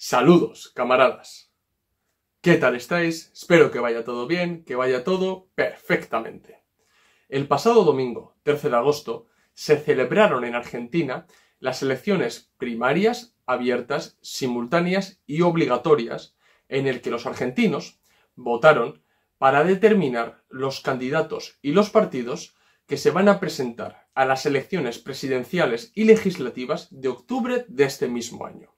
Saludos, camaradas. ¿Qué tal estáis? Espero que vaya todo bien, que vaya todo perfectamente. El pasado domingo, 13 de agosto, se celebraron en Argentina las elecciones primarias, abiertas, simultáneas y obligatorias, en el que los argentinos votaron para determinar los candidatos y los partidos que se van a presentar a las elecciones presidenciales y legislativas de octubre de este mismo año.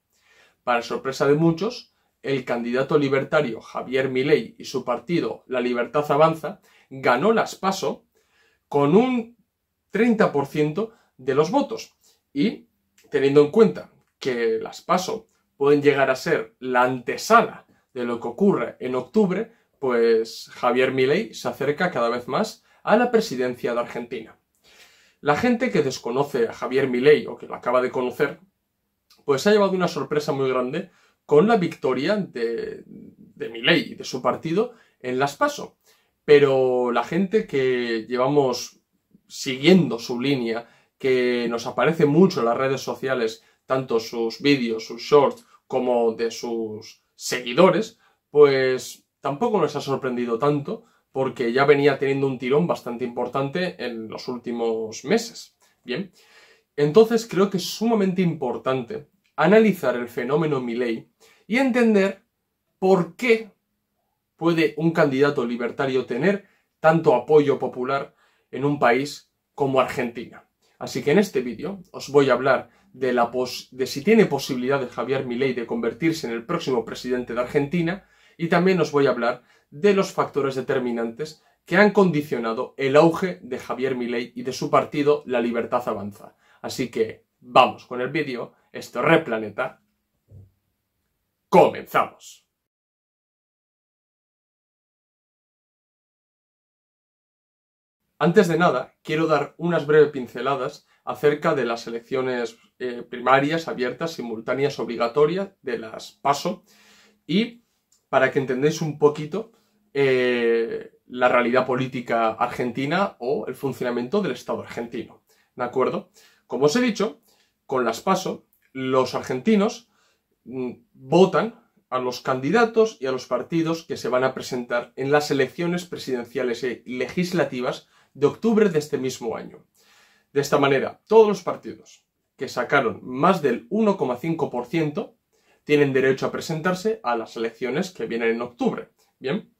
Para sorpresa de muchos, el candidato libertario Javier Milei y su partido La Libertad Avanza ganó las PASO con un 30% de los votos. Y teniendo en cuenta que las PASO pueden llegar a ser la antesala de lo que ocurre en octubre, pues Javier Milei se acerca cada vez más a la presidencia de Argentina. La gente que desconoce a Javier Milei o que lo acaba de conocer pues se ha llevado una sorpresa muy grande con la victoria de, de Milei y de su partido en las PASO. Pero la gente que llevamos siguiendo su línea, que nos aparece mucho en las redes sociales, tanto sus vídeos, sus shorts, como de sus seguidores, pues tampoco nos ha sorprendido tanto, porque ya venía teniendo un tirón bastante importante en los últimos meses. Bien, entonces creo que es sumamente importante analizar el fenómeno Milley y entender por qué puede un candidato libertario tener tanto apoyo popular en un país como Argentina. Así que en este vídeo os voy a hablar de, la de si tiene de Javier Milei de convertirse en el próximo presidente de Argentina y también os voy a hablar de los factores determinantes que han condicionado el auge de Javier Milei y de su partido La Libertad Avanza. Así que vamos con el vídeo esto es Planeta. Comenzamos. Antes de nada, quiero dar unas breves pinceladas acerca de las elecciones eh, primarias, abiertas, simultáneas, obligatorias de las PASO y para que entendáis un poquito eh, la realidad política argentina o el funcionamiento del Estado argentino. ¿De acuerdo? Como os he dicho, con las PASO los argentinos mm, votan a los candidatos y a los partidos que se van a presentar en las elecciones presidenciales y legislativas de octubre de este mismo año. De esta manera, todos los partidos que sacaron más del 1,5% tienen derecho a presentarse a las elecciones que vienen en octubre. Bien,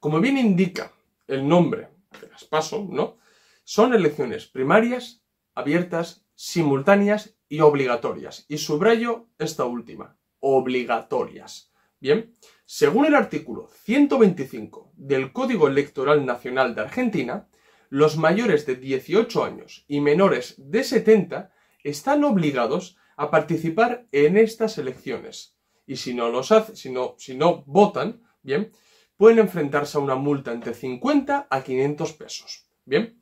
como bien indica el nombre de las PASO, ¿no? Son elecciones primarias, abiertas, simultáneas y obligatorias. Y subrayo esta última, obligatorias. Bien, según el artículo 125 del Código Electoral Nacional de Argentina, los mayores de 18 años y menores de 70 están obligados a participar en estas elecciones. Y si no los hace, si no, si no votan, bien, pueden enfrentarse a una multa entre 50 a 500 pesos. Bien,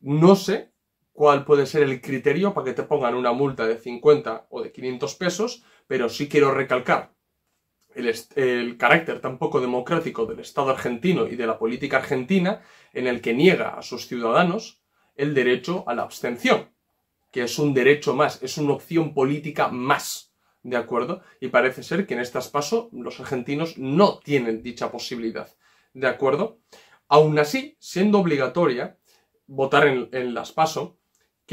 no sé cuál puede ser el criterio para que te pongan una multa de 50 o de 500 pesos, pero sí quiero recalcar el, carácter tan poco democrático del Estado argentino y de la política argentina en el que niega a sus ciudadanos el derecho a la abstención, que es un derecho más, es una opción política más, ¿de acuerdo? Y parece ser que en estas PASO los argentinos no tienen dicha posibilidad, ¿de acuerdo? Aún así, siendo obligatoria votar en, en las PASO,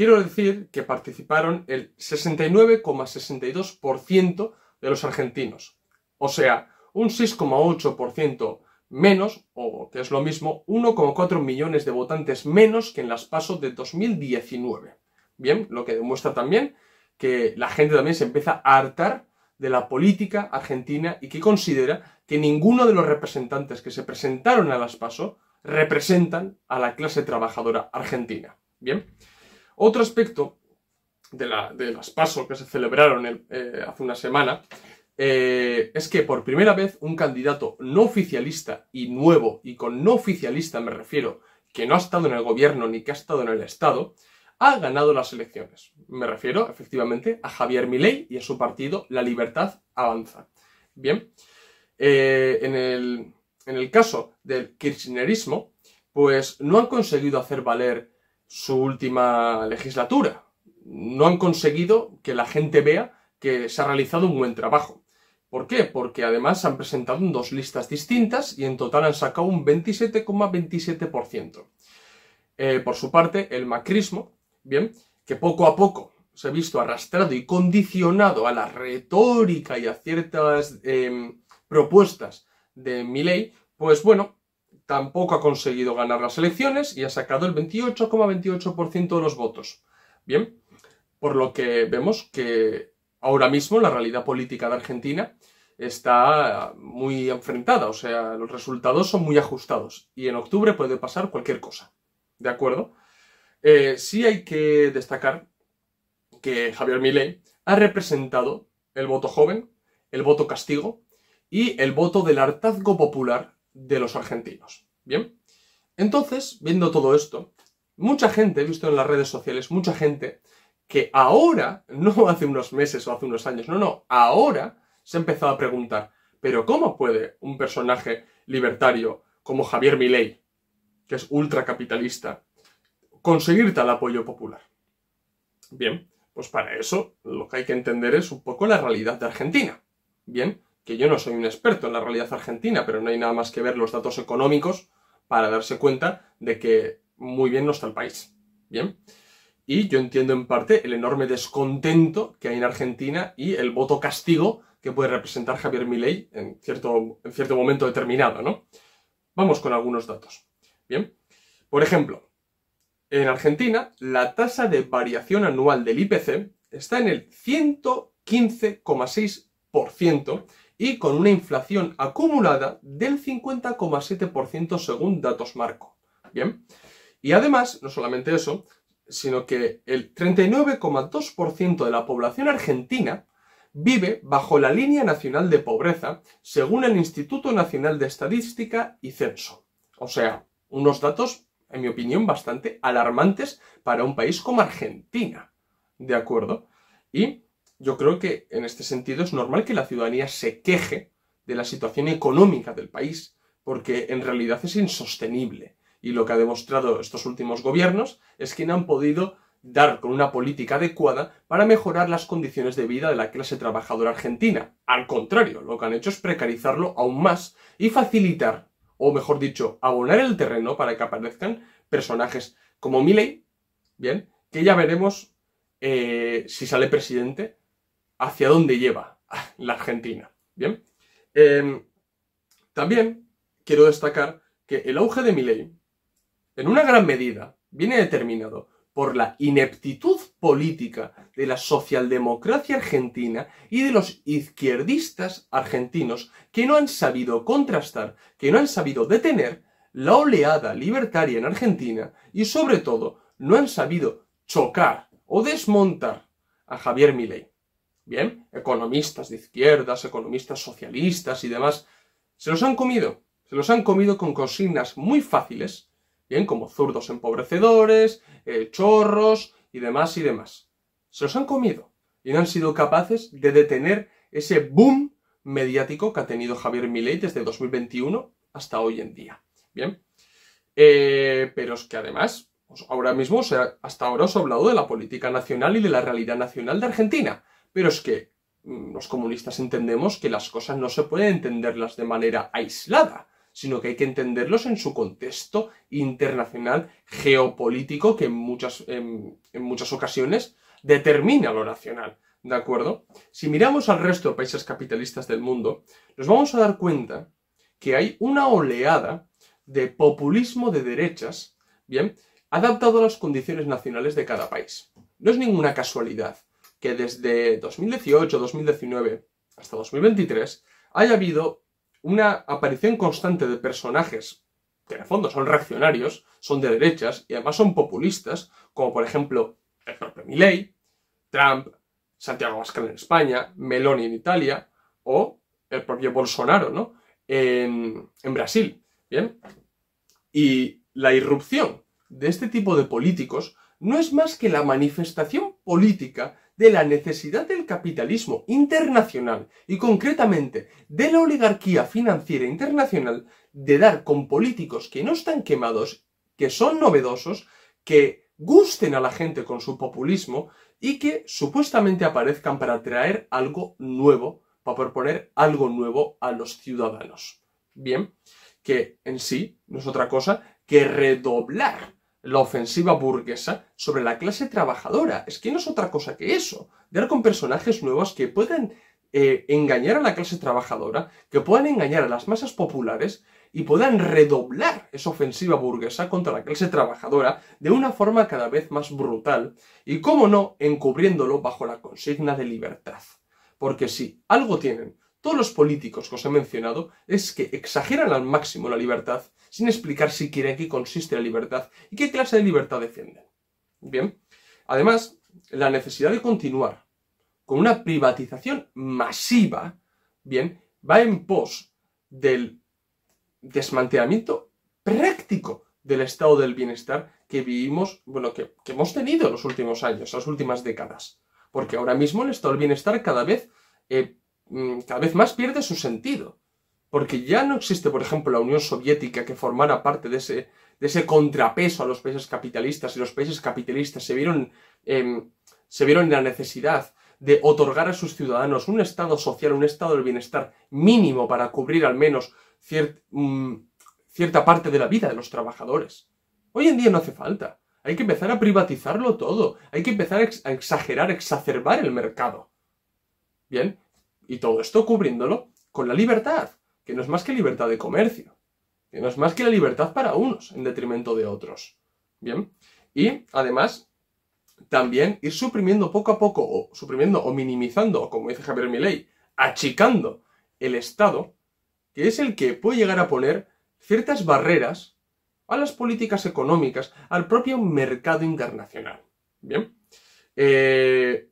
Quiero decir que participaron el 69,62% de los argentinos, o sea, un 6,8% menos, o que es lo mismo, 1,4 millones de votantes menos que en las pasos de 2019. Bien, lo que demuestra también que la gente también se empieza a hartar de la política argentina y que considera que ninguno de los representantes que se presentaron a las PASO representan a la clase trabajadora argentina. Bien, otro aspecto de, las pasos que se celebraron eh, hace una semana eh, es que por primera vez un candidato no oficialista y nuevo, y con no oficialista me refiero, que no ha estado en el gobierno ni que ha estado en el Estado, ha ganado las elecciones. Me refiero, efectivamente, a Javier Milei y a su partido La Libertad Avanza. Bien, eh, en el caso del kirchnerismo, pues no han conseguido hacer valer su última legislatura. No han conseguido que la gente vea que se ha realizado un buen trabajo. ¿Por qué? Porque además se han presentado dos listas distintas y en total han sacado un 27,27%. Eh, por su parte, el macrismo, bien, que poco a poco se ha visto arrastrado y condicionado a la retórica y a ciertas em, propuestas de ley, pues bueno, tampoco ha conseguido ganar las elecciones y ha sacado el 28,28% de los votos. Bien, por lo que vemos que ahora mismo la realidad política de Argentina está muy enfrentada, o sea, los resultados son muy ajustados y en octubre puede pasar cualquier cosa. ¿De acuerdo? Eh, sí hay que destacar que Javier Milei ha representado el voto joven, el voto castigo y el voto del hartazgo popular de los argentinos. Bien, entonces, viendo todo esto, mucha gente, he visto en las redes sociales, mucha gente que ahora, no hace unos meses o hace unos años, no, no, ahora se ha empezado a preguntar, pero ¿cómo puede un personaje libertario como Javier Milei, que es ultracapitalista, conseguir tal apoyo popular? Bien, pues para eso lo que hay que entender es un poco la realidad de Argentina. Bien, que yo no soy un experto en la realidad argentina, pero no hay nada más que ver los datos económicos para darse cuenta de que muy bien no está el país. Bien. Y yo entiendo en parte el enorme descontento que hay en Argentina y el voto castigo que puede representar Javier Milei en cierto, en cierto momento determinado, ¿no? Vamos con algunos datos. Bien. Por ejemplo, en Argentina, la tasa de variación anual del IPC está en el 115,6% y con una inflación acumulada del 50,7% según datos marco. Bien, y además, no solamente eso, sino que el 39,2% de la población argentina vive bajo la línea nacional de pobreza, según el Instituto Nacional de Estadística y Censo. O sea, unos datos, en mi opinión, bastante alarmantes para un país como Argentina. ¿De acuerdo? Y yo creo que en este sentido es normal que la ciudadanía se queje de la situación económica del país, porque en realidad es insostenible. Y lo que ha demostrado estos últimos gobiernos es que no han podido dar con una política adecuada para mejorar las condiciones de vida de la clase trabajadora argentina. Al contrario, lo que han hecho es precarizarlo aún más y facilitar, o mejor dicho, abonar el terreno para que aparezcan personajes como Milley, bien, que ya veremos eh, si sale presidente hacia dónde lleva la Argentina. Bien. Em, también quiero destacar que el auge de Milei, en una gran medida, viene determinado por la ineptitud política de la socialdemocracia argentina y de los izquierdistas argentinos que no han sabido contrastar, que no han sabido detener la oleada libertaria en Argentina y sobre todo no han sabido chocar o desmontar a Javier Milei. Bien, economistas de izquierdas, economistas socialistas y demás, se los han comido. Se los han comido con consignas muy fáciles, bien, como zurdos empobrecedores, eh, chorros y demás y demás. Se los han comido y no han sido capaces de detener ese boom mediático que ha tenido Javier Milei desde 2021 hasta hoy en día. Bien, eh, pero es que además, pues, ahora mismo, hasta ahora os he hablado de la política nacional y de la realidad nacional de Argentina. Pero es que mm, los comunistas entendemos que las cosas no se pueden entenderlas de manera aislada, sino que hay que entenderlos en su contexto internacional geopolítico que en muchas, muchas ocasiones determina lo nacional. ¿De acuerdo? Si miramos al resto de países capitalistas del mundo, nos vamos a dar cuenta que hay una oleada de populismo de derechas, bien, adaptado a las condiciones nacionales de cada país. No es ninguna casualidad que desde 2018, 2019 hasta 2023 haya habido una aparición constante de personajes que en fondo son reaccionarios, son de derechas y además son populistas, como por ejemplo el propio Milley, Trump, Santiago Pascal en España, Meloni en Italia o el propio Bolsonaro ¿no? en, en Brasil. ¿bien? Y la irrupción de este tipo de políticos no es más que la manifestación política de la necesidad del capitalismo internacional y concretamente de la oligarquía financiera internacional de dar con políticos que no están quemados, que son novedosos, que gusten a la gente con su populismo y que supuestamente aparezcan para traer algo nuevo, para proponer algo nuevo a los ciudadanos. Bien, que en sí no es otra cosa que redoblar la ofensiva burguesa sobre la clase trabajadora. Es que no es otra cosa que eso. Dar con personajes nuevos que puedan eh, engañar a la clase trabajadora, que puedan engañar a las masas populares y puedan redoblar esa ofensiva burguesa contra la clase trabajadora de una forma cada vez más brutal y, cómo no, encubriéndolo bajo la consigna de libertad. Porque si algo tienen todos los políticos que os he mencionado es que exageran al máximo la libertad sin explicar siquiera en qué consiste la libertad y qué clase de libertad defienden. Bien, además, la necesidad de continuar con una privatización masiva, bien, va en pos del desmantelamiento práctico del estado del bienestar que vivimos, bueno, que, hemos tenido en los últimos años, las últimas décadas. Porque ahora mismo el estado del bienestar cada vez eh, Mm, cada vez más pierde su sentido. Porque ya no existe, por ejemplo, la Unión Soviética que formara parte de ese, de ese contrapeso a los países capitalistas y los países capitalistas se vieron, em, se vieron en la necesidad de otorgar a sus ciudadanos un estado social, un estado del bienestar mínimo para cubrir al menos mm, cierta parte de la vida de los trabajadores. Hoy en día no hace falta. Hay que empezar a privatizarlo todo. Hay que empezar a exagerar, exacerbar el mercado. Bien, y todo esto cubriéndolo con la libertad, que no es más que libertad de comercio, que no es más que la libertad para unos en detrimento de otros. Bien, y además también ir suprimiendo poco a poco, o suprimiendo o minimizando, como dice Javier Milei, achicando el Estado, que es el que puede llegar a poner ciertas barreras a las políticas económicas, al propio mercado internacional. Bien, eh,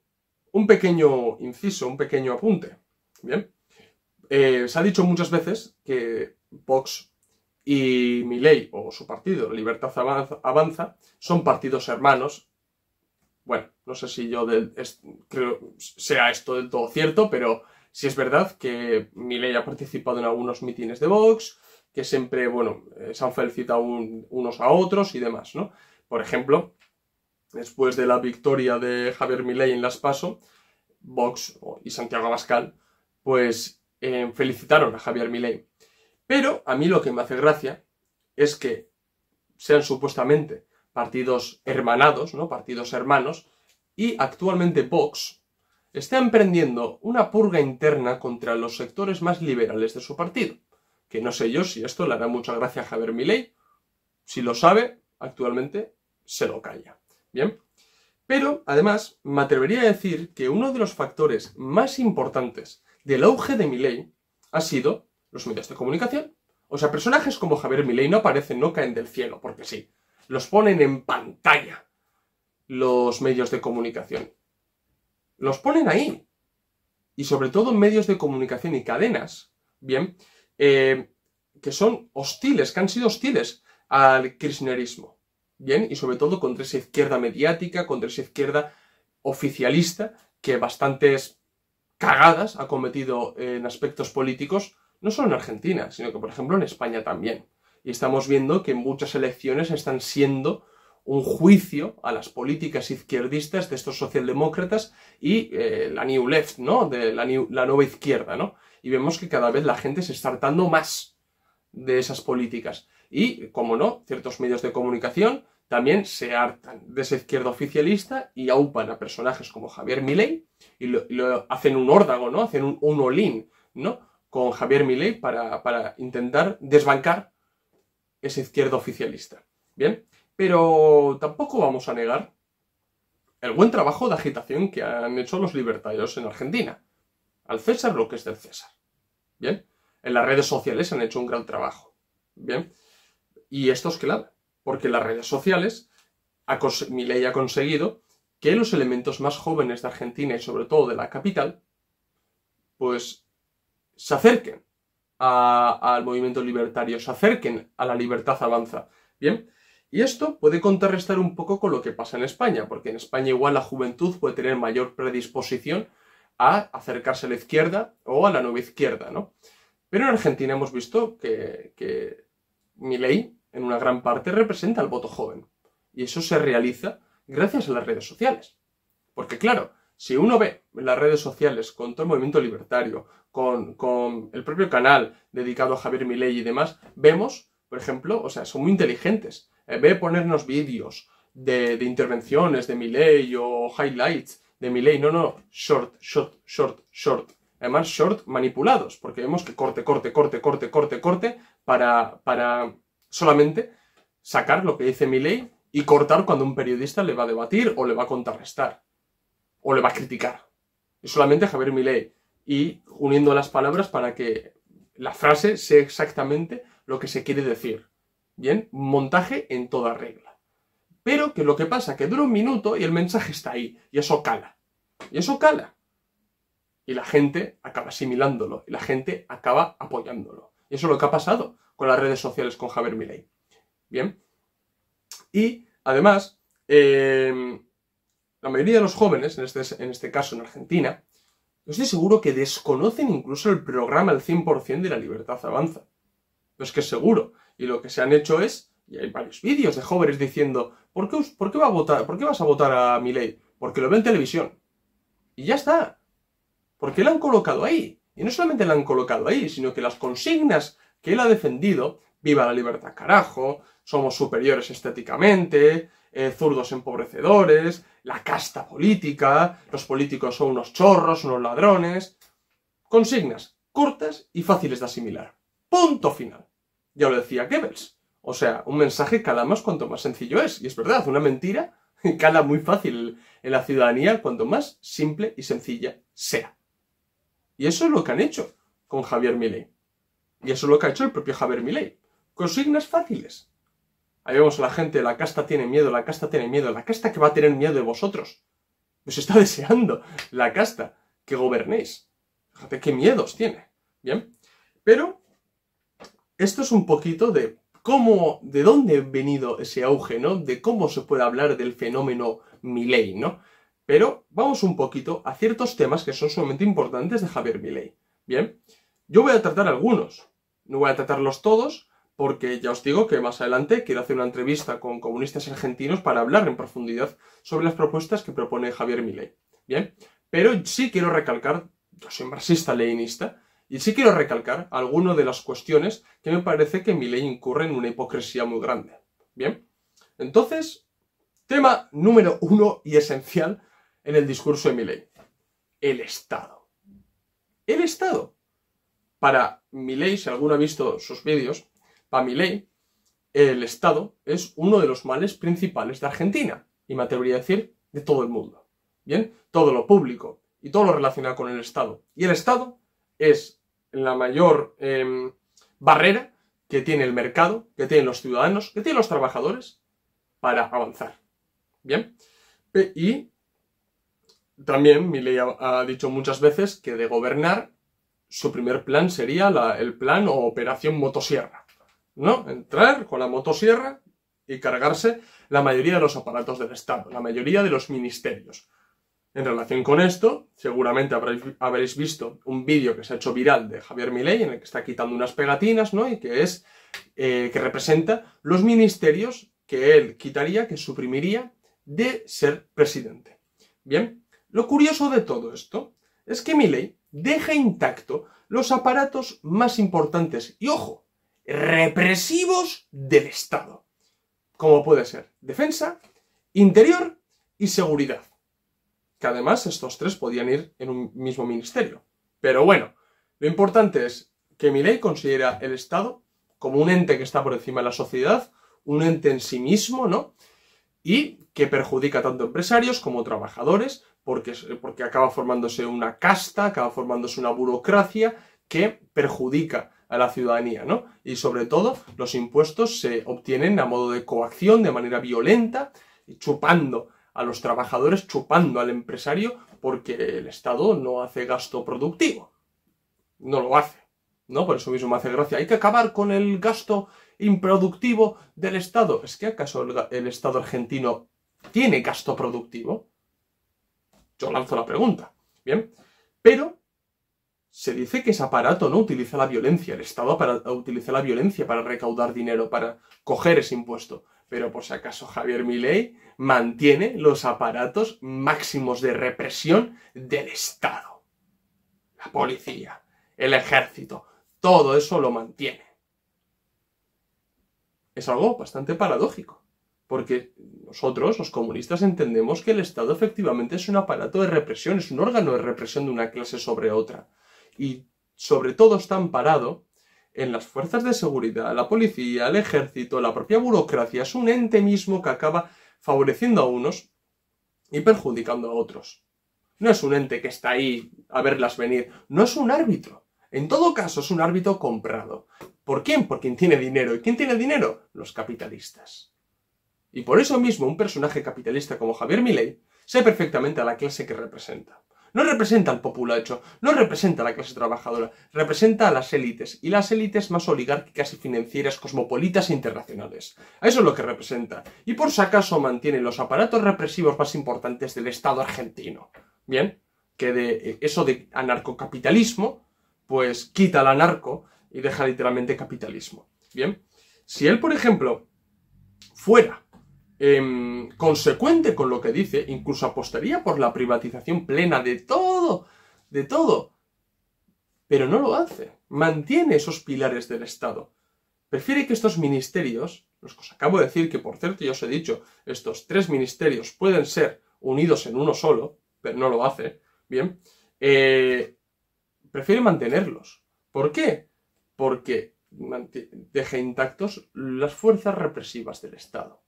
un pequeño inciso, un pequeño apunte. Bien. Eh, se ha dicho muchas veces que Vox y Milei o su partido, Libertad Avanza, son partidos hermanos. Bueno, no sé si yo creo creo sea esto del todo cierto, pero si es verdad que Milei ha participado en algunos mítines de Vox, que siempre, bueno, eh, se han felicitado unos a otros y demás, ¿no? Por ejemplo, después de la victoria de Javier Milei en Las Paso, Vox y Santiago Abascal pues eh, felicitaron a Javier Milei. Pero a mí lo que me hace gracia es que sean supuestamente partidos hermanados, ¿no? Partidos hermanos, y actualmente Vox está emprendiendo una purga interna contra los sectores más liberales de su partido. Que no sé yo si esto le hará mucha gracia a Javier Milei. Si lo sabe, actualmente se lo calla. Bien. Pero, además, me atrevería a decir que uno de los factores más importantes del auge de Milley ha sido los medios de comunicación. O sea, personajes como Javier Milley no aparecen, no caen del cielo, porque sí. Los ponen en pantalla los medios de comunicación. Los ponen ahí. Y sobre todo medios de comunicación y cadenas, bien, eh, que son hostiles, que han sido hostiles al kirchnerismo. Bien, y sobre todo contra esa izquierda mediática, contra esa izquierda oficialista, que bastantes cagadas ha cometido en aspectos políticos, no solo en Argentina, sino que, por ejemplo, en España también. Y estamos viendo que en muchas elecciones están siendo un juicio a las políticas izquierdistas de estos socialdemócratas y eh, la New Left, ¿no? De la, la, nueva izquierda, ¿no? Y vemos que cada vez la gente se está hartando más de esas políticas. Y, como no, ciertos medios de comunicación también se hartan de esa izquierda oficialista y aupan a personajes como Javier Milei y lo, hacen un órdago, ¿no? Hacen un, un olín, ¿no? Con Javier Milei para, para intentar desbancar ese izquierda oficialista. Bien, pero tampoco vamos a negar el buen trabajo de agitación que han hecho los libertarios en Argentina. Al César lo que es del César. Bien, en las redes sociales han hecho un gran trabajo. Bien, y esto que la porque las redes sociales, mi ley ha conseguido que los elementos más jóvenes de Argentina y sobre todo de la capital, pues se acerquen al movimiento libertario, se acerquen a la libertad avanza. Bien, y esto puede contrarrestar un poco con lo que pasa en España, porque en España igual la juventud puede tener mayor predisposición a acercarse a la izquierda o a la nueva izquierda, ¿no? Pero en Argentina hemos visto que, mi ley en una gran parte representa al voto joven. Y eso se realiza gracias a las redes sociales. Porque claro, si uno ve en las redes sociales con todo el movimiento libertario, con, el propio canal dedicado a Javier Milei y demás, vemos, por ejemplo, o sea, son muy inteligentes. Eh, ve ponernos vídeos de, intervenciones de Milei o highlights de Milei. No, no, short, short, short, short. Además, short manipulados, porque vemos que corte, corte, corte, corte, corte, corte, para, para Solamente sacar lo que dice ley y cortar cuando un periodista le va a debatir o le va a contrarrestar o le va a criticar. Es solamente Javier Milei y uniendo las palabras para que la frase sea exactamente lo que se quiere decir. Bien, montaje en toda regla. Pero que lo que pasa que dura un minuto y el mensaje está ahí y eso cala. Y eso cala. Y la gente acaba asimilándolo y la gente acaba apoyándolo. Y eso es lo que ha pasado con las redes sociales con Javier Milei. Bien. Y además, eh, la mayoría de los jóvenes, en este, este caso en Argentina, yo estoy seguro que desconocen incluso el programa al 100% de la libertad avanza. No es que seguro. Y lo que se han hecho es, y hay varios vídeos de jóvenes diciendo, ¿por qué, por qué va a votar, ¿por qué vas a votar a Milei? Porque lo ve en televisión. Y ya está. Porque la han colocado ahí. Y no solamente la han colocado ahí, sino que las consignas que él ha defendido, viva la libertad carajo, somos superiores estéticamente, eh, zurdos empobrecedores, la casta política, los políticos son unos chorros, unos ladrones. Consignas cortas y fáciles de asimilar. Punto final. Ya lo decía Goebbels. O sea, un mensaje cala más cuanto más sencillo es. Y es verdad, una mentira cala muy fácil en la ciudadanía cuanto más simple y sencilla sea. Y eso es lo que han hecho con Javier Milei. Y eso es lo que ha hecho el propio Javier Milei. Consignas fáciles. Ahí vemos a la gente, la casta tiene miedo, la casta tiene miedo, la casta que va a tener miedo de vosotros. Os está deseando la casta que gobernéis. Fíjate qué miedos tiene. Bien. Pero esto es un poquito de cómo, de dónde ha venido ese auge, ¿no? De cómo se puede hablar del fenómeno Milei, ¿no? Pero vamos un poquito a ciertos temas que son sumamente importantes de Javier Milei. Bien. Yo voy a tratar algunos, no voy a tratarlos todos, porque ya os digo que más adelante quiero hacer una entrevista con comunistas argentinos para hablar en profundidad sobre las propuestas que propone Javier Milei. Bien, pero sí quiero recalcar, yo soy marxista leinista, y sí quiero recalcar algunas de las cuestiones que me parece que Milei incurre en una hipocresía muy grande. Bien, entonces, tema número uno y esencial en el discurso de Milei. El Estado. El Estado. Para ley, si alguno ha visto sus vídeos, para ley, el Estado es uno de los males principales de Argentina, y me atrevería a decir, de todo el mundo. Bien, todo lo público y todo lo relacionado con el Estado. Y el Estado es la mayor em, barrera que tiene el mercado, que tienen los ciudadanos, que tienen los trabajadores para avanzar. Bien, y también Milei ha dicho muchas veces que de gobernar su primer plan sería el plan o operación motosierra. ¿No? Entrar con la motosierra y cargarse la mayoría de los aparatos del Estado, la mayoría de los ministerios. En relación con esto, seguramente habréis, visto un vídeo que se ha hecho viral de Javier Milei en el que está quitando unas pegatinas, ¿no? Y que es eh, que representa los ministerios que él quitaría, que suprimiría de ser presidente. Bien, lo curioso de todo esto es que Milei deja intacto los aparatos más importantes y, ojo, represivos del Estado, como puede ser defensa, interior y seguridad. Que además estos tres podían ir en un mismo ministerio. Pero bueno, lo importante es que mi ley considera el Estado como un ente que está por encima de la sociedad, un ente en sí mismo, ¿no? y que perjudica tanto empresarios como trabajadores, porque, porque acaba formándose una casta, acaba formándose una burocracia que perjudica a la ciudadanía, ¿no? Y sobre todo, los impuestos se obtienen a modo de coacción, de manera violenta, chupando a los trabajadores, chupando al empresario, porque el Estado no hace gasto productivo. No lo hace, ¿no? Por eso mismo hace gracia. Hay que acabar con el gasto improductivo del Estado. ¿Es que acaso el, Estado argentino tiene gasto productivo? Yo lanzo la pregunta. Bien, pero se dice que ese aparato no utiliza la violencia, el Estado para, utiliza la violencia para recaudar dinero, para coger ese impuesto. Pero por si acaso Javier Milei mantiene los aparatos máximos de represión del Estado. La policía, el ejército, todo eso lo mantiene es algo bastante paradójico, porque nosotros, los comunistas, entendemos que el Estado efectivamente es un aparato de represión, es un órgano de represión de una clase sobre otra, y sobre todo está amparado en las fuerzas de seguridad, la policía, el ejército, la propia burocracia, es un ente mismo que acaba favoreciendo a unos y perjudicando a otros. No es un ente que está ahí a verlas venir, no es un árbitro. En todo caso, es un árbitro comprado. ¿Por quién? Por quien tiene dinero. ¿Y quién tiene dinero? Los capitalistas. Y por eso mismo un personaje capitalista como Javier Milei sabe perfectamente a la clase que representa. No representa al populacho, no representa a la clase trabajadora, representa a las élites, y las élites más oligárquicas y financieras cosmopolitas e internacionales. A eso es lo que representa, y por si acaso mantiene los aparatos represivos más importantes del Estado argentino. Bien, que de eh, eso de anarcocapitalismo, pues quita al anarco y deja literalmente capitalismo. Bien, si él, por ejemplo, fuera em, consecuente con lo que dice, incluso apostaría por la privatización plena de todo, de todo, pero no lo hace, mantiene esos pilares del Estado. Prefiere que estos ministerios, los que os acabo de decir, que por cierto ya os he dicho, estos tres ministerios pueden ser unidos en uno solo, pero no lo hace, bien, eh, prefiere mantenerlos. ¿Por qué? porque deja intactos las fuerzas represivas del Estado.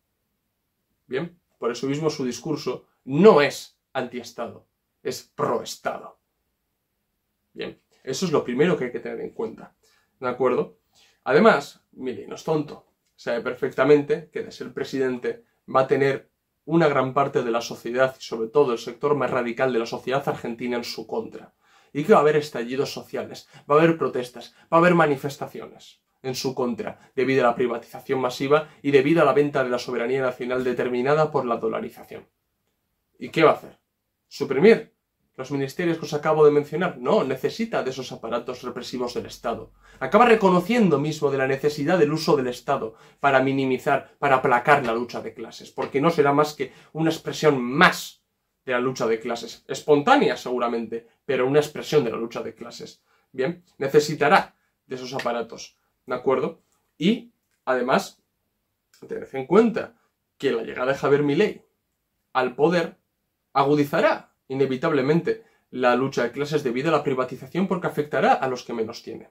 Bien, por eso mismo su discurso no es antiestado, es proestado. Bien, eso es lo primero que hay que tener en cuenta. ¿De acuerdo? Además, mire, no es tonto. Sabe perfectamente que de ser presidente va a tener una gran parte de la sociedad y sobre todo el sector más radical de la sociedad argentina en su contra y que va a haber estallidos sociales, va a haber protestas, va a haber manifestaciones en su contra, debido a la privatización masiva y debido a la venta de la soberanía nacional determinada por la dolarización. ¿Y qué va a hacer? ¿Suprimir los ministerios que os acabo de mencionar? No, necesita de esos aparatos represivos del Estado. Acaba reconociendo mismo de la necesidad del uso del Estado para minimizar, para aplacar la lucha de clases, porque no será más que una expresión más la lucha de clases. Espontánea, seguramente, pero una expresión de la lucha de clases. Bien, necesitará de esos aparatos, ¿de acuerdo? Y, además, tened en cuenta que la llegada de Javier Milei al poder agudizará, inevitablemente, la lucha de clases debido a la privatización porque afectará a los que menos tienen.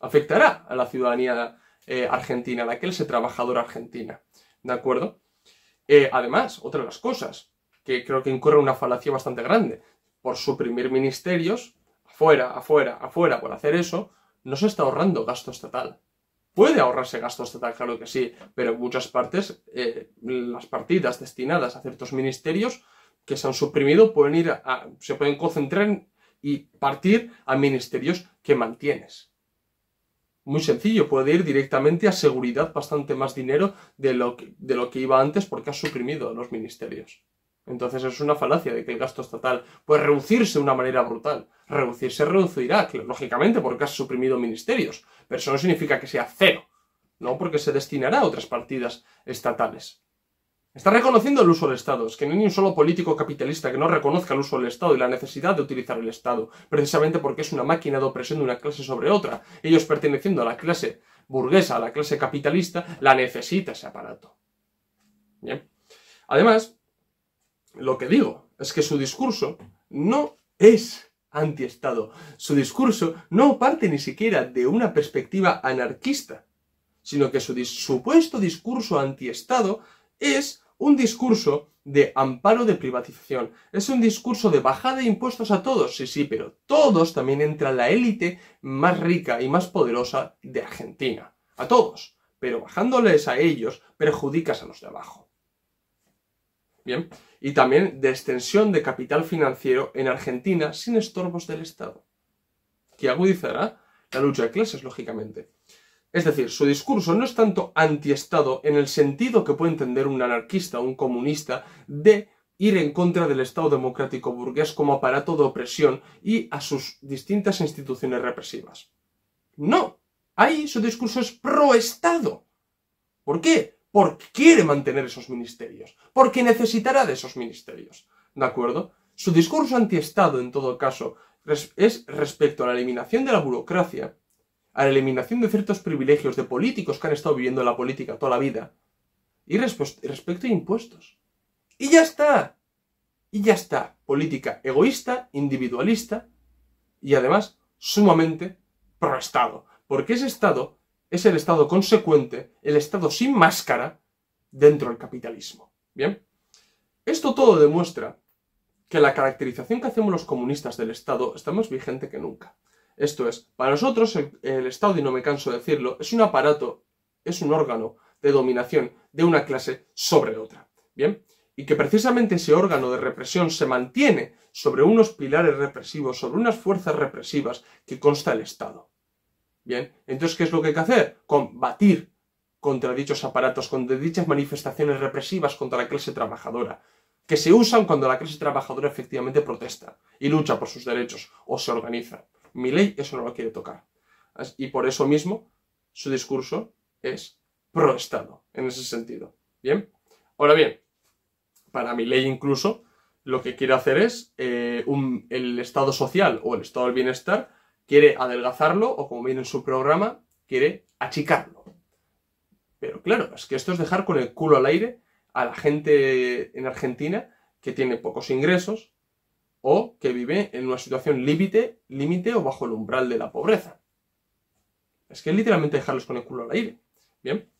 Afectará a la ciudadanía eh, argentina, a la clase trabajadora argentina. ¿De acuerdo? Eh, además, otra de las cosas, que creo que incurre una falacia bastante grande. Por suprimir ministerios, afuera, afuera, afuera, por hacer eso, no se está ahorrando gasto estatal. Puede ahorrarse gasto estatal, claro que sí, pero en muchas partes eh, las partidas destinadas a ciertos ministerios que se han suprimido pueden ir se pueden concentrar y partir a ministerios que mantienes. Muy sencillo, puede ir directamente a seguridad bastante más dinero de lo de lo que iba antes porque has suprimido los ministerios. Entonces es una falacia de que el gasto estatal puede reducirse de una manera brutal. Reducirse reducirá, lógicamente, porque has suprimido ministerios, pero eso no significa que sea cero, ¿no? Porque se destinará a otras partidas estatales. Está reconociendo el uso del Estado. Es que no hay ni un solo político capitalista que no reconozca el uso del Estado y la necesidad de utilizar el Estado, precisamente porque es una máquina de opresión de una clase sobre otra. Ellos perteneciendo a la clase burguesa, a la clase capitalista, la necesita ese aparato. Bien. Además, lo que digo es que su discurso no es antiestado. Su discurso no parte ni siquiera de una perspectiva anarquista, sino que su supuesto discurso antiestado es un discurso de amparo de privatización. Es un discurso de bajada de impuestos a todos, sí, sí, pero todos también entra la élite más rica y más poderosa de Argentina. A todos. Pero bajándoles a ellos, perjudicas a los de abajo. Bien, y también de extensión de capital financiero en Argentina sin estorbos del Estado, que agudizará la lucha de clases, lógicamente. Es decir, su discurso no es tanto antiestado en el sentido que puede entender un anarquista o un comunista de ir en contra del Estado democrático burgués como aparato de opresión y a sus distintas instituciones represivas. No, ahí su discurso es pro-Estado. ¿Por qué? porque quiere mantener esos ministerios, porque necesitará de esos ministerios. ¿De acuerdo? Su discurso antiestado, en todo caso, es respecto a la eliminación de la burocracia, a la eliminación de ciertos privilegios de políticos que han estado viviendo la política toda la vida, y respecto a impuestos. Y ya está. Y ya está. Política egoísta, individualista y además sumamente pro-Estado. Porque ese Estado es el estado consecuente, el estado sin máscara dentro del capitalismo. Bien, esto todo demuestra que la caracterización que hacemos los comunistas del Estado está más vigente que nunca. Esto es, para nosotros el, Estado, y no me canso de decirlo, es un aparato, es un órgano de dominación de una clase sobre otra. Bien, y que precisamente ese órgano de represión se mantiene sobre unos pilares represivos, sobre unas fuerzas represivas que consta el Estado. Bien, entonces, ¿qué es lo que hay que hacer? Combatir contra dichos aparatos, contra dichas manifestaciones represivas contra la clase trabajadora, que se usan cuando la clase trabajadora efectivamente protesta y lucha por sus derechos o se organiza. Mi ley eso no lo quiere tocar. Y por eso mismo su discurso es pro-Estado, en ese sentido. Bien, ahora bien, para mi ley incluso, lo que quiere hacer es eh, el Estado social o el Estado del bienestar quiere adelgazarlo o como viene en su programa, quiere achicarlo. Pero claro, es que esto es dejar con el culo al aire a la gente en Argentina que tiene pocos ingresos o que vive en una situación límite, límite o bajo el umbral de la pobreza. Es que literalmente dejarlos con el culo al aire. Bien.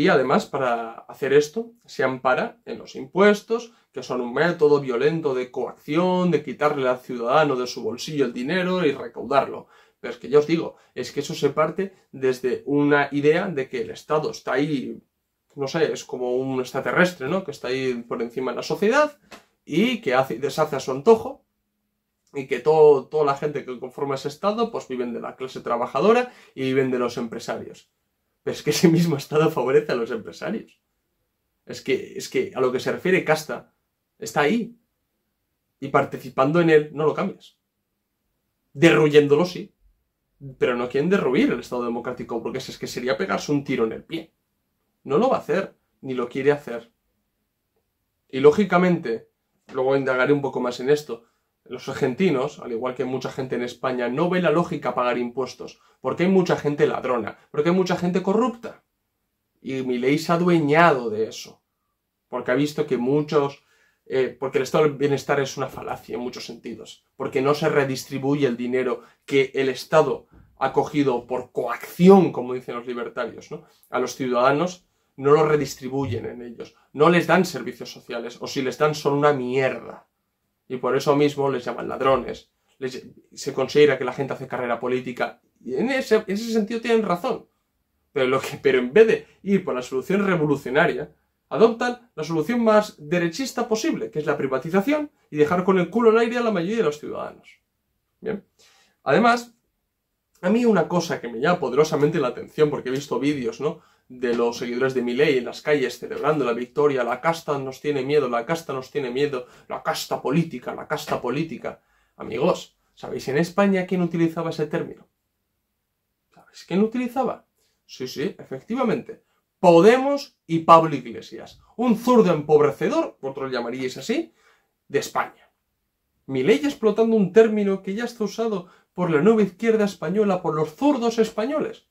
Y además, para hacer esto, se ampara en los impuestos, que son un método violento de coacción, de quitarle al ciudadano de su bolsillo el dinero y recaudarlo. Pero es que ya os digo, es que eso se parte desde una idea de que el Estado está ahí, no sé, es como un extraterrestre, ¿no? Que está ahí por encima de la sociedad y que hace, deshace a su antojo y que toda la gente que conforma ese Estado pues viven de la clase trabajadora y viven de los empresarios. Pero es que ese mismo Estado favorece a los empresarios. Es que, es que a lo que se refiere casta está ahí. Y participando en él no lo cambias. Derruyéndolo sí. Pero no quieren derruir el Estado democrático porque es que sería pegarse un tiro en el pie. No lo va a hacer, ni lo quiere hacer. Y lógicamente, luego indagaré un poco más en esto, los argentinos, al igual que mucha gente en España, no ve la lógica pagar impuestos, porque hay mucha gente ladrona, porque hay mucha gente corrupta. Y mi ley se ha adueñado de eso, porque ha visto que muchos, eh, porque el estado del bienestar es una falacia en muchos sentidos, porque no se redistribuye el dinero que el Estado ha cogido por coacción, como dicen los libertarios, ¿no? a los ciudadanos, no lo redistribuyen en ellos, no les dan servicios sociales, o si les dan son una mierda y por eso mismo les llaman ladrones. se considera que la gente hace carrera política. Y en ese, en ese sentido tienen razón. Pero, que, pero en vez de ir por la solución revolucionaria, adoptan la solución más derechista posible, que es la privatización y dejar con el culo al aire a la mayoría de los ciudadanos. Bien. Además, a mí una cosa que me llama poderosamente la atención, porque he visto vídeos, ¿no? de los seguidores de Milei en las calles celebrando la victoria, la casta nos tiene miedo, la casta nos tiene miedo, la casta política, la casta política. Amigos, ¿sabéis en España quién utilizaba ese término? ¿Sabéis quién lo utilizaba? Sí, sí, efectivamente. Podemos y Pablo Iglesias. Un zurdo empobrecedor, vosotros llamaríais así, de España. Milei explotando un término que ya está usado por la nueva izquierda española, por los zurdos españoles.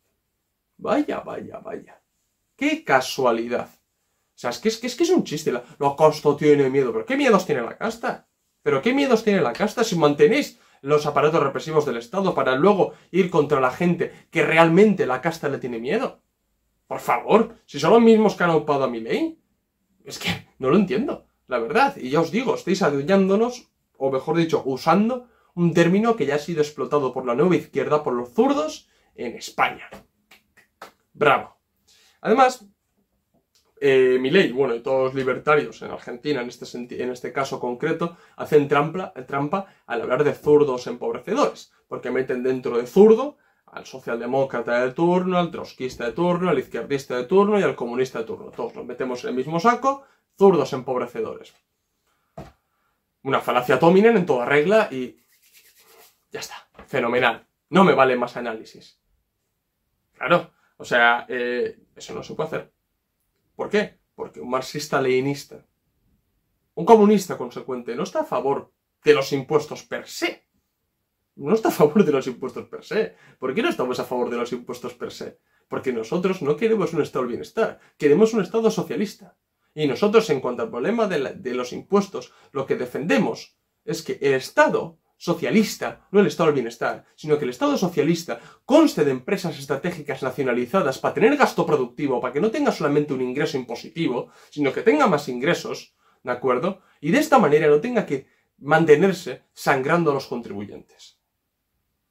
Vaya, vaya, vaya. ¡Qué casualidad! O sea, es que es, que, es, un chiste. La, la, tiene miedo. ¿Pero qué miedos tiene la casta? ¿Pero qué miedos tiene la casta si mantenéis los aparatos represivos del Estado para luego ir contra la gente que realmente la casta le tiene miedo? Por favor, si son los mismos que han opado a mi ley. Es que no lo entiendo, la verdad. Y ya os digo, estáis adueñándonos, o mejor dicho, usando un término que ya ha sido explotado por la nueva izquierda, por los zurdos, en España. Bravo. Además, eh, mi ley, bueno, y todos los libertarios en Argentina, en este, en este caso concreto, hacen trampa, trampa al hablar de zurdos empobrecedores, porque meten dentro de zurdo al socialdemócrata de turno, al trotskista de turno, al izquierdista de turno y al comunista de turno. Todos los metemos en el mismo saco, zurdos empobrecedores. Una falacia tominen en toda regla y ya está, fenomenal. No me vale más análisis. Claro, o sea, eh, eso no se puede hacer. ¿Por qué? Porque un marxista leninista, un comunista consecuente, no está a favor de los impuestos per se. No está a favor de los impuestos per se. ¿Por qué no estamos a favor de los impuestos per se? Porque nosotros no queremos un Estado del bienestar, queremos un Estado socialista. Y nosotros, en cuanto al problema de los impuestos, lo que defendemos es que el Estado socialista, no el Estado del Bienestar, sino que el Estado socialista conste de empresas estratégicas nacionalizadas para tener gasto productivo, para que no tenga solamente un ingreso impositivo, sino que tenga más ingresos, ¿de acuerdo? Y de esta manera no tenga que mantenerse sangrando a los contribuyentes.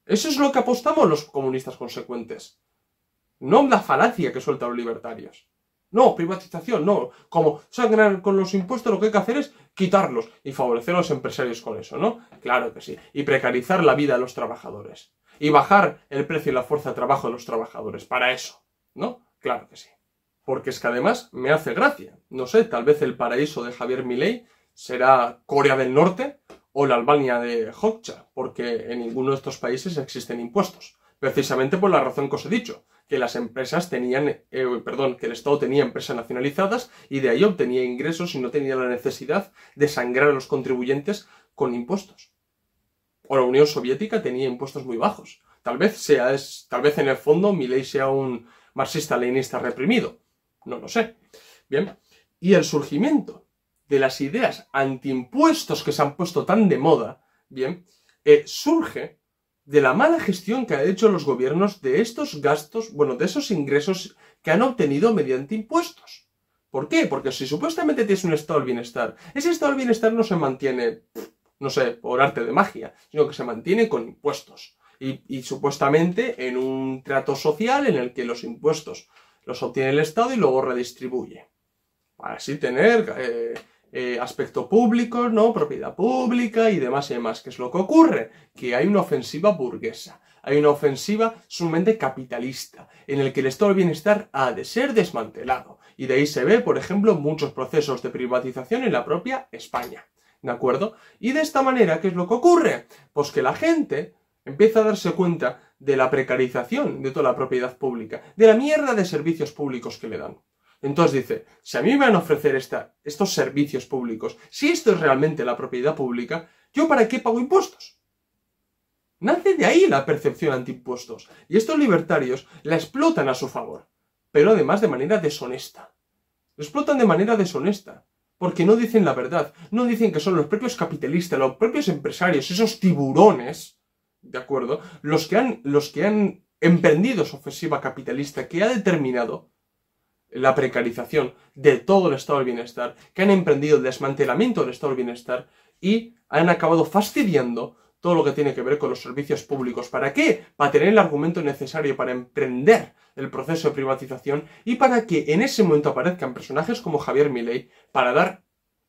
Eso es lo que apostamos los comunistas consecuentes, no la falacia que sueltan los libertarios. No, privatización, no. Como sangrar con los impuestos, lo que hay que hacer es quitarlos y favorecer a los empresarios con eso, ¿no? Claro que sí. Y precarizar la vida de los trabajadores. Y bajar el precio y la fuerza de trabajo de los trabajadores. Para eso, ¿no? Claro que sí. Porque es que además me hace gracia. No sé, tal vez el paraíso de Javier Milei será Corea del Norte o la Albania de Hokcha, porque en ninguno de estos países existen impuestos. Precisamente por la razón que os he dicho que las empresas tenían, eh, perdón, que el Estado tenía empresas nacionalizadas y de ahí obtenía ingresos y no tenía la necesidad de sangrar a los contribuyentes con impuestos. O la Unión Soviética tenía impuestos muy bajos. Tal vez sea, es, tal vez en el fondo ley sea un marxista-leninista reprimido. No lo sé. Bien. Y el surgimiento de las ideas antiimpuestos que se han puesto tan de moda, bien, eh, surge de la mala gestión que han hecho los gobiernos de estos gastos, bueno, de esos ingresos que han obtenido mediante impuestos. ¿Por qué? Porque si supuestamente tienes un estado del bienestar, ese estado del bienestar no se mantiene, no sé, por arte de magia, sino que se mantiene con impuestos. Y, supuestamente en un trato social en el que los impuestos los obtiene el Estado y luego redistribuye. Para así tener eh, eh, aspecto público, ¿no? Propiedad pública y demás y demás. ¿Qué es lo que ocurre? Que hay una ofensiva burguesa. Hay una ofensiva sumamente capitalista, en el que el estado del bienestar ha de ser desmantelado. Y de ahí se ve, por ejemplo, muchos procesos de privatización en la propia España. ¿De acuerdo? Y de esta manera, ¿qué es lo que ocurre? Pues que la gente empieza a darse cuenta de la precarización de toda la propiedad pública, de la mierda de servicios públicos que le dan. Entonces dice, si a mí me van a ofrecer estos servicios públicos, si esto es realmente la propiedad pública, ¿yo para qué pago impuestos? Nace de ahí la percepción antiimpuestos, y estos libertarios la explotan a su favor, pero además de manera deshonesta. explotan de manera deshonesta, porque no dicen la verdad, no dicen que son los propios capitalistas, los propios empresarios, esos tiburones, ¿de acuerdo? Los que han, los que han emprendido su ofensiva capitalista que ha determinado la precarización de todo el estado del bienestar, que han emprendido el desmantelamiento del estado del bienestar y han acabado fastidiando todo lo que tiene que ver con los servicios públicos. ¿Para qué? Para tener el argumento necesario para emprender el proceso de privatización y para que en ese momento aparezcan personajes como Javier Milei para dar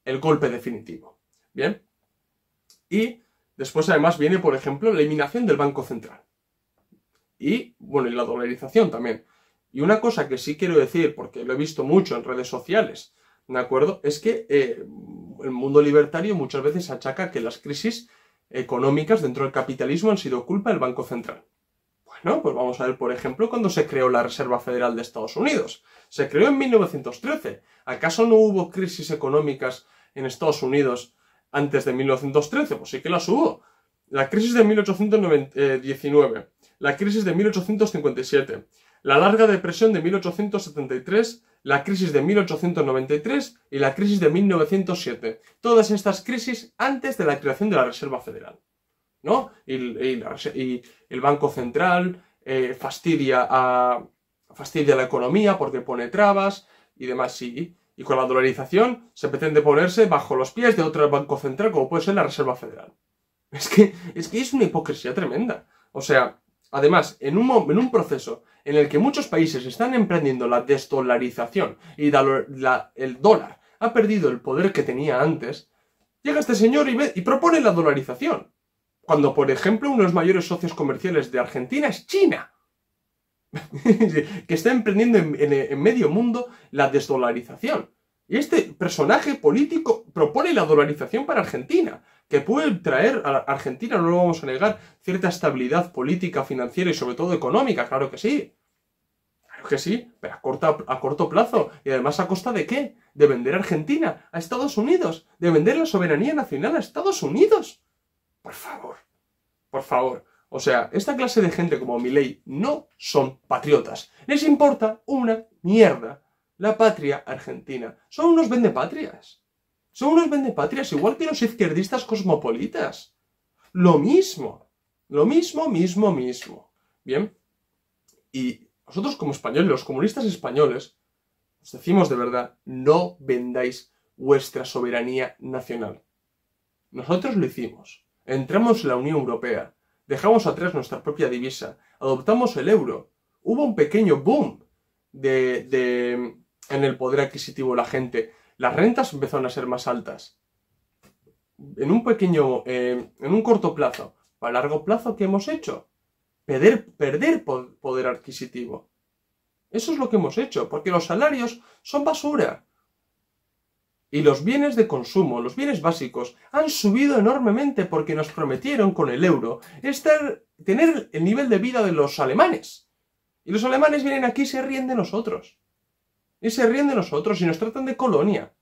el golpe definitivo. ¿Bien? Y después además viene, por ejemplo, la eliminación del Banco Central. Y, bueno, y la dolarización también y una cosa que sí quiero decir, porque lo he visto mucho en redes sociales, ¿de acuerdo? Es que eh, el mundo libertario muchas veces achaca que las crisis económicas dentro del capitalismo han sido culpa del Banco Central. Bueno, pues vamos a ver, por ejemplo, cuando se creó la Reserva Federal de Estados Unidos. Se creó en 1913. ¿Acaso no hubo crisis económicas en Estados Unidos antes de 1913? Pues sí que las hubo. La crisis de 1819, eh, la crisis de 1857, la larga depresión de 1873, la crisis de 1893 y la crisis de 1907. Todas estas crisis antes de la creación de la Reserva Federal. ¿No? Y, el Banco Central eh, fastidia, a, fastidia la economía porque pone trabas y demás. Y, y con la dolarización se pretende ponerse bajo los pies de otro Banco Central como puede ser la Reserva Federal. Es que es, que es una hipocresía tremenda. O sea, además, en en un proceso en el que muchos países están emprendiendo la desdolarización y el dólar ha perdido el poder que tenía antes, llega este señor y, propone la dolarización. Cuando, por ejemplo, uno de los mayores socios comerciales de Argentina es China, que está emprendiendo en, en medio mundo la desdolarización. Y este personaje político propone la dolarización para Argentina, que puede traer a Argentina, no lo vamos a negar, cierta estabilidad política, financiera y sobre todo económica, claro que sí que sí, pero a corto, a corto plazo. Y además a costa de qué? De vender Argentina a Estados Unidos, de vender la soberanía nacional a Estados Unidos. Por favor, por favor. O sea, esta clase de gente como Milei no son patriotas. Les importa una mierda la patria argentina. Son unos vendepatrias. Son unos vendepatrias, igual que los izquierdistas cosmopolitas. Lo mismo. Lo mismo, mismo, mismo. Bien. Y nosotros como españoles, los comunistas españoles, os decimos de verdad, no vendáis vuestra soberanía nacional. Nosotros lo hicimos. Entramos en la Unión Europea, dejamos atrás nuestra propia divisa, adoptamos el euro. Hubo un pequeño boom de, en el poder adquisitivo de la gente. Las rentas empezaron a ser más altas. En un pequeño, eh, en un corto plazo. ¿Para largo plazo qué hemos hecho? perder, perder poder adquisitivo. Eso es lo que hemos hecho, porque los salarios son basura. Y los bienes de consumo, los bienes básicos, han subido enormemente porque nos prometieron con el euro estar, tener el nivel de vida de los alemanes. Y los alemanes vienen aquí y se ríen de nosotros. Y se ríen de nosotros y nos tratan de colonia,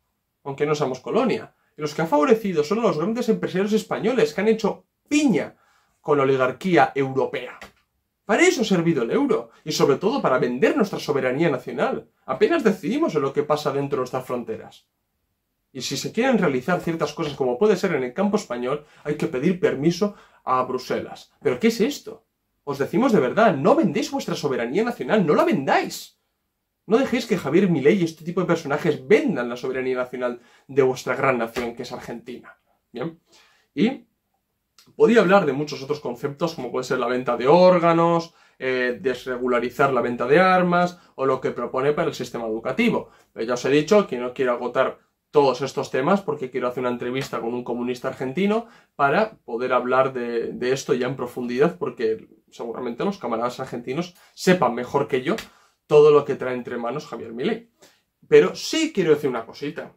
aunque no seamos colonia. Y los que han favorecido son los grandes empresarios españoles que han hecho piña con la oligarquía europea. Para eso ha servido el euro, y sobre todo para vender nuestra soberanía nacional. Apenas decidimos lo que pasa dentro de nuestras fronteras. Y si se quieren realizar ciertas cosas como puede ser en el campo español, hay que pedir permiso a Bruselas. ¿Pero qué es esto? Os decimos de verdad, no vendéis vuestra soberanía nacional, no la vendáis. No dejéis que Javier Milei y este tipo de personajes vendan la soberanía nacional de vuestra gran nación, que es Argentina. Bien. Y Podía hablar de muchos otros conceptos como puede ser la venta de órganos, eh, desregularizar la venta de armas o lo que propone para el sistema educativo. ya os he dicho que no quiero agotar todos estos temas porque quiero hacer una entrevista con un comunista argentino para poder hablar de, esto ya en profundidad porque seguramente los camaradas argentinos sepan mejor que yo todo lo que trae entre manos Javier Milei. Pero sí quiero decir una cosita.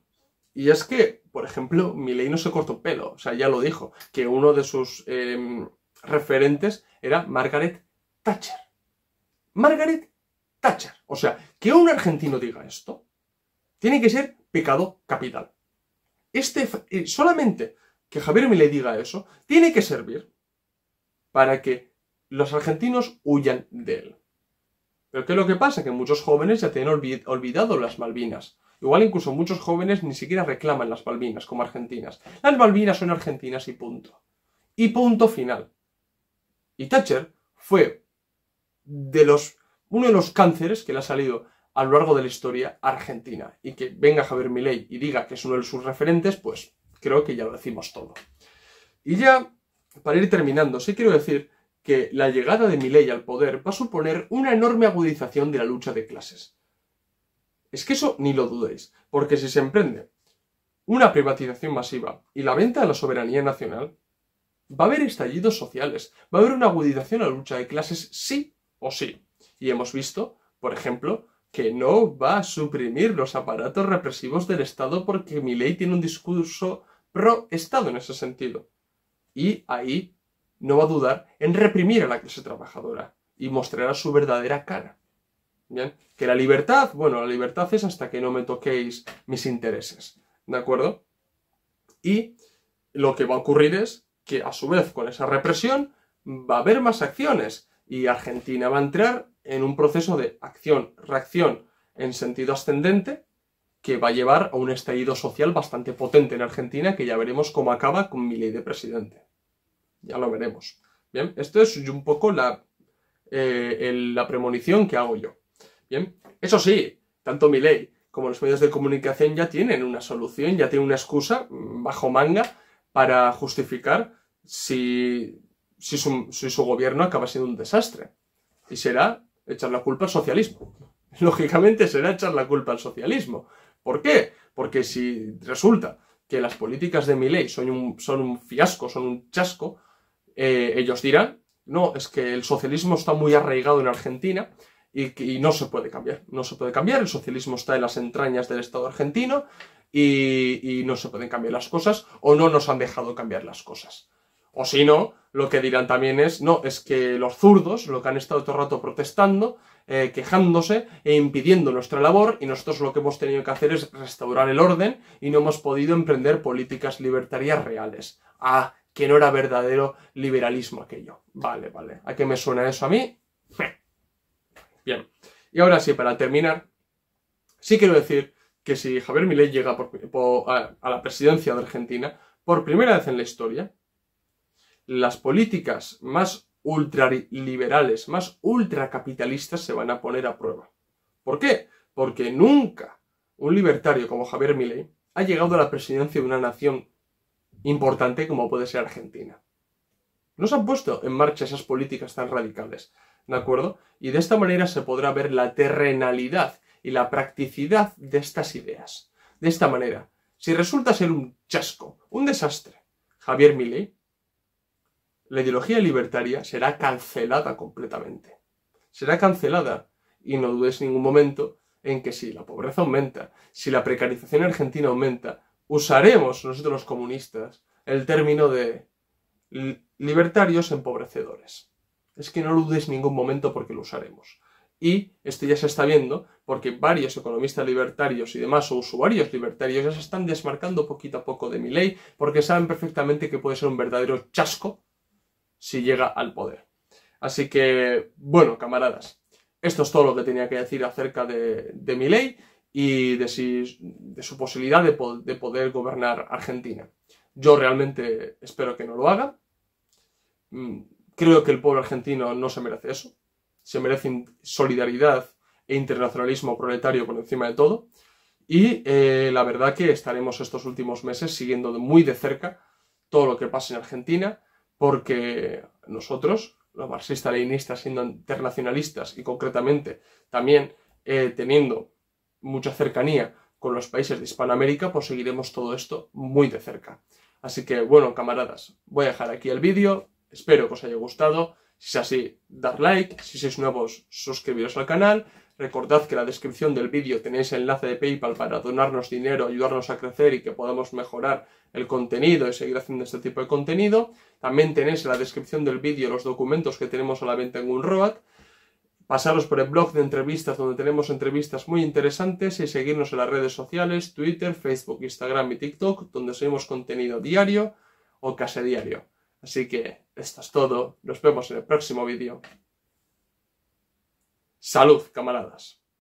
Y es que, por ejemplo, Milei no se cortó pelo, o sea, ya lo dijo, que uno de sus em, referentes era Margaret Thatcher. Margaret Thatcher. O sea, que un argentino diga esto, tiene que ser pecado capital. Este, solamente que Javier Milei diga eso, tiene que servir para que los argentinos huyan de él. Pero ¿qué es lo que pasa? Que muchos jóvenes ya tienen olvidado las Malvinas. Igual incluso muchos jóvenes ni siquiera reclaman las Malvinas como argentinas. Las Malvinas son argentinas y punto. Y punto final. Y Thatcher fue de los, uno de los cánceres que le ha salido a lo largo de la historia argentina. Y que venga Javier Milei y diga que es uno de sus referentes, pues creo que ya lo decimos todo. Y ya, para ir terminando, sí quiero decir que la llegada de Milei al poder va a suponer una enorme agudización de la lucha de clases. Es que eso ni lo dudéis, porque si se emprende una privatización masiva y la venta de la soberanía nacional, va a haber estallidos sociales, va a haber una agudización a la lucha de clases sí o sí. Y hemos visto, por ejemplo, que no va a suprimir los aparatos represivos del Estado porque mi ley tiene un discurso pro-Estado en ese sentido. Y ahí no va a dudar en reprimir a la clase trabajadora y mostrará su verdadera cara. ¿Bien? Que la libertad, bueno, la libertad es hasta que no me toquéis mis intereses, ¿de acuerdo? Y lo que va a ocurrir es que a su vez con esa represión va a haber más acciones y Argentina va a entrar en un proceso de acción-reacción en sentido ascendente que va a llevar a un estallido social bastante potente en Argentina que ya veremos cómo acaba con mi ley de presidente. Ya lo veremos. Bien, esto es un poco la, eh, la premonición que hago yo. Bien, eso sí, tanto Milei como los medios de comunicación ya tienen una solución, ya tienen una excusa mm, bajo manga para justificar si, si, su, gobierno acaba siendo un desastre. Y será echar la culpa al socialismo. Lógicamente será echar la culpa al socialismo. ¿Por qué? Porque si resulta que las políticas de Milei son un, son un fiasco, son un chasco, eh, ellos dirán, no, es que el socialismo está muy arraigado en Argentina y, no se puede cambiar. No se puede cambiar, el socialismo está en las entrañas del Estado argentino y, no se pueden cambiar las cosas o no nos han dejado cambiar las cosas. O si no, lo que dirán también es, no, es que los zurdos, lo que han estado todo el rato protestando, eh, quejándose e impidiendo nuestra labor, y nosotros lo que hemos tenido que hacer es restaurar el orden y no hemos podido emprender políticas libertarias reales. Ah, que no era verdadero liberalismo aquello. Vale, vale. ¿A qué me suena eso a mí? Bien. Y ahora sí, para terminar, sí quiero decir que si Javier Milei llega a, la presidencia de Argentina, por primera vez en la historia, las políticas más ultraliberales, más ultracapitalistas se van a poner a prueba. ¿Por qué? Porque nunca un libertario como Javier Milei ha llegado a la presidencia de una nación importante como puede ser Argentina. No se han puesto en marcha esas políticas tan radicales. ¿de acuerdo? Y de esta manera se podrá ver la terrenalidad y la practicidad de estas ideas. De esta manera, si resulta ser un chasco, un desastre, Javier Milei, la ideología libertaria será cancelada completamente. Será cancelada y no dudes ningún momento en que si la pobreza aumenta, si la precarización argentina aumenta, usaremos nosotros los comunistas el término de libertarios empobrecedores es que no lo dudes ningún momento porque lo usaremos. Y esto ya se está viendo porque varios economistas libertarios y demás o usuarios libertarios ya se están desmarcando poquito a poco de mi ley porque saben perfectamente que puede ser un verdadero chasco si llega al poder. Así que, bueno, camaradas, esto es todo lo que tenía que decir acerca de, mi ley y de, de su posibilidad de, poder gobernar Argentina. Yo realmente espero que no lo haga. Mm, Creo que el pueblo argentino no se merece eso. Se merece solidaridad e internacionalismo proletario por encima de todo. Y eh, la verdad que estaremos estos últimos meses siguiendo muy de cerca todo lo que pasa en Argentina, porque nosotros, los marxistas-leninistas, siendo internacionalistas y concretamente también eh, teniendo mucha cercanía con los países de Hispanoamérica, pues seguiremos todo esto muy de cerca. Así que bueno, camaradas, voy a dejar aquí el vídeo, Espero que os haya gustado. Si es así, dar like. Si sois nuevos, suscribiros al canal. Recordad que en la descripción del vídeo tenéis el enlace de PayPal para donarnos dinero, ayudarnos a crecer y que podamos mejorar el contenido y seguir haciendo este tipo de contenido. También tenéis en la descripción del vídeo los documentos que tenemos a la venta en Unroad. Pasaros por el blog de entrevistas donde tenemos entrevistas muy interesantes y seguirnos en las redes sociales, Twitter, Facebook, Instagram y TikTok, donde subimos contenido diario o casi diario. Así que esto es todo. Nos vemos en el próximo vídeo. Salud, camaradas.